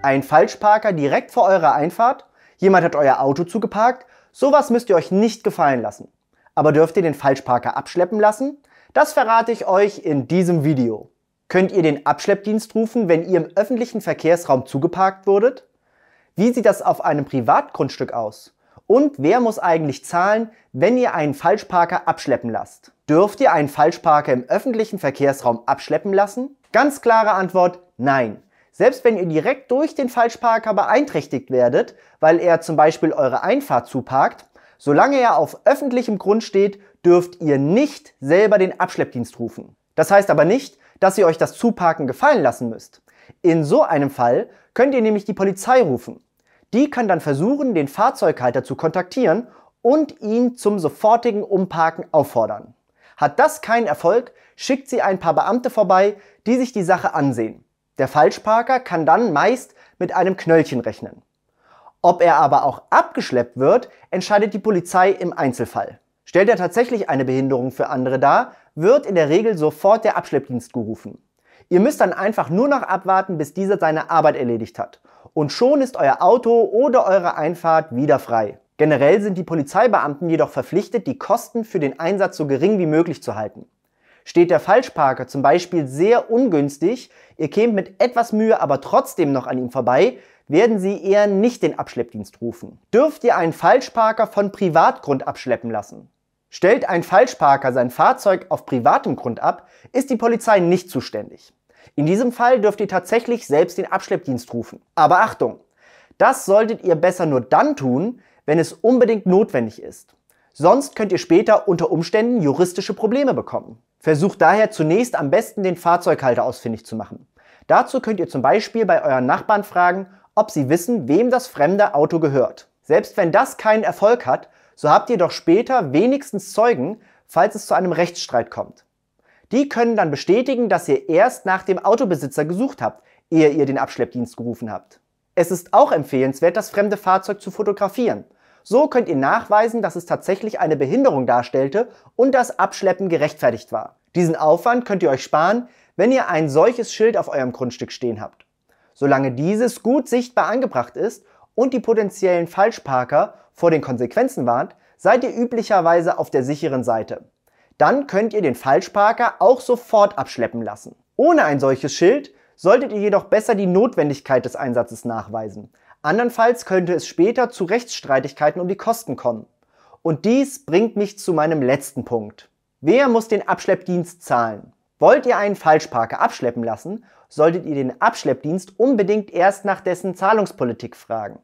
Ein Falschparker direkt vor eurer Einfahrt? Jemand hat euer Auto zugeparkt? Sowas müsst ihr euch nicht gefallen lassen. Aber dürft ihr den Falschparker abschleppen lassen? Das verrate ich euch in diesem Video. Könnt ihr den Abschleppdienst rufen, wenn ihr im öffentlichen Verkehrsraum zugeparkt wurdet? Wie sieht das auf einem Privatgrundstück aus? Und wer muss eigentlich zahlen, wenn ihr einen Falschparker abschleppen lasst? Dürft ihr einen Falschparker im öffentlichen Verkehrsraum abschleppen lassen? Ganz klare Antwort, nein. Selbst wenn ihr direkt durch den Falschparker beeinträchtigt werdet, weil er zum Beispiel eure Einfahrt zuparkt, solange er auf öffentlichem Grund steht, dürft ihr nicht selber den Abschleppdienst rufen. Das heißt aber nicht, dass ihr euch das Zuparken gefallen lassen müsst. In so einem Fall könnt ihr nämlich die Polizei rufen. Die kann dann versuchen, den Fahrzeughalter zu kontaktieren und ihn zum sofortigen Umparken auffordern. Hat das keinen Erfolg, schickt sie ein paar Beamte vorbei, die sich die Sache ansehen. Der Falschparker kann dann meist mit einem Knöllchen rechnen. Ob er aber auch abgeschleppt wird, entscheidet die Polizei im Einzelfall. Stellt er tatsächlich eine Behinderung für andere dar, wird in der Regel sofort der Abschleppdienst gerufen. Ihr müsst dann einfach nur noch abwarten, bis dieser seine Arbeit erledigt hat. Und schon ist euer Auto oder eure Einfahrt wieder frei. Generell sind die Polizeibeamten jedoch verpflichtet, die Kosten für den Einsatz so gering wie möglich zu halten steht der Falschparker zum Beispiel sehr ungünstig, ihr kämt mit etwas Mühe aber trotzdem noch an ihm vorbei, werden Sie eher nicht den Abschleppdienst rufen. Dürft ihr einen Falschparker von Privatgrund abschleppen lassen? Stellt ein Falschparker sein Fahrzeug auf privatem Grund ab, ist die Polizei nicht zuständig. In diesem Fall dürft ihr tatsächlich selbst den Abschleppdienst rufen. Aber Achtung, das solltet ihr besser nur dann tun, wenn es unbedingt notwendig ist. Sonst könnt ihr später unter Umständen juristische Probleme bekommen. Versucht daher zunächst am besten den Fahrzeughalter ausfindig zu machen. Dazu könnt ihr zum Beispiel bei euren Nachbarn fragen, ob sie wissen, wem das fremde Auto gehört. Selbst wenn das keinen Erfolg hat, so habt ihr doch später wenigstens Zeugen, falls es zu einem Rechtsstreit kommt. Die können dann bestätigen, dass ihr erst nach dem Autobesitzer gesucht habt, ehe ihr den Abschleppdienst gerufen habt. Es ist auch empfehlenswert, das fremde Fahrzeug zu fotografieren. So könnt ihr nachweisen, dass es tatsächlich eine Behinderung darstellte und das Abschleppen gerechtfertigt war. Diesen Aufwand könnt ihr euch sparen, wenn ihr ein solches Schild auf eurem Grundstück stehen habt. Solange dieses gut sichtbar angebracht ist und die potenziellen Falschparker vor den Konsequenzen warnt, seid ihr üblicherweise auf der sicheren Seite. Dann könnt ihr den Falschparker auch sofort abschleppen lassen. Ohne ein solches Schild solltet ihr jedoch besser die Notwendigkeit des Einsatzes nachweisen. Andernfalls könnte es später zu Rechtsstreitigkeiten um die Kosten kommen. Und dies bringt mich zu meinem letzten Punkt. Wer muss den Abschleppdienst zahlen? Wollt ihr einen Falschparker abschleppen lassen, solltet ihr den Abschleppdienst unbedingt erst nach dessen Zahlungspolitik fragen.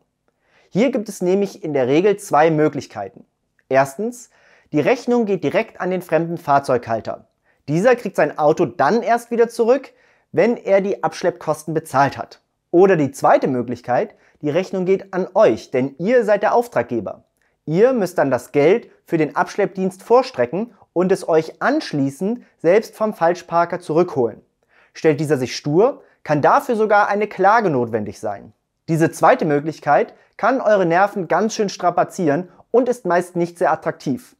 Hier gibt es nämlich in der Regel zwei Möglichkeiten. Erstens, die Rechnung geht direkt an den fremden Fahrzeughalter. Dieser kriegt sein Auto dann erst wieder zurück, wenn er die Abschleppkosten bezahlt hat. Oder die zweite Möglichkeit, die Rechnung geht an euch, denn ihr seid der Auftraggeber. Ihr müsst dann das Geld für den Abschleppdienst vorstrecken und es euch anschließend selbst vom Falschparker zurückholen. Stellt dieser sich stur, kann dafür sogar eine Klage notwendig sein. Diese zweite Möglichkeit kann eure Nerven ganz schön strapazieren und ist meist nicht sehr attraktiv.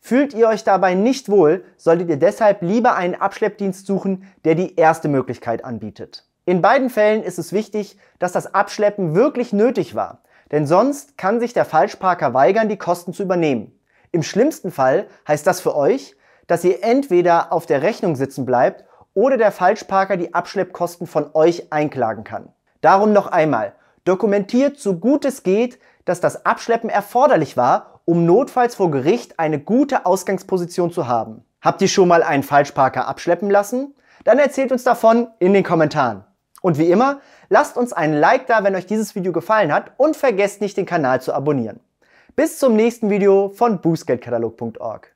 Fühlt ihr euch dabei nicht wohl, solltet ihr deshalb lieber einen Abschleppdienst suchen, der die erste Möglichkeit anbietet. In beiden Fällen ist es wichtig, dass das Abschleppen wirklich nötig war, denn sonst kann sich der Falschparker weigern, die Kosten zu übernehmen. Im schlimmsten Fall heißt das für euch, dass ihr entweder auf der Rechnung sitzen bleibt oder der Falschparker die Abschleppkosten von euch einklagen kann. Darum noch einmal, dokumentiert so gut es geht, dass das Abschleppen erforderlich war, um notfalls vor Gericht eine gute Ausgangsposition zu haben. Habt ihr schon mal einen Falschparker abschleppen lassen? Dann erzählt uns davon in den Kommentaren. Und wie immer, lasst uns einen Like da, wenn euch dieses Video gefallen hat und vergesst nicht, den Kanal zu abonnieren. Bis zum nächsten Video von bußgeldkatalog.org.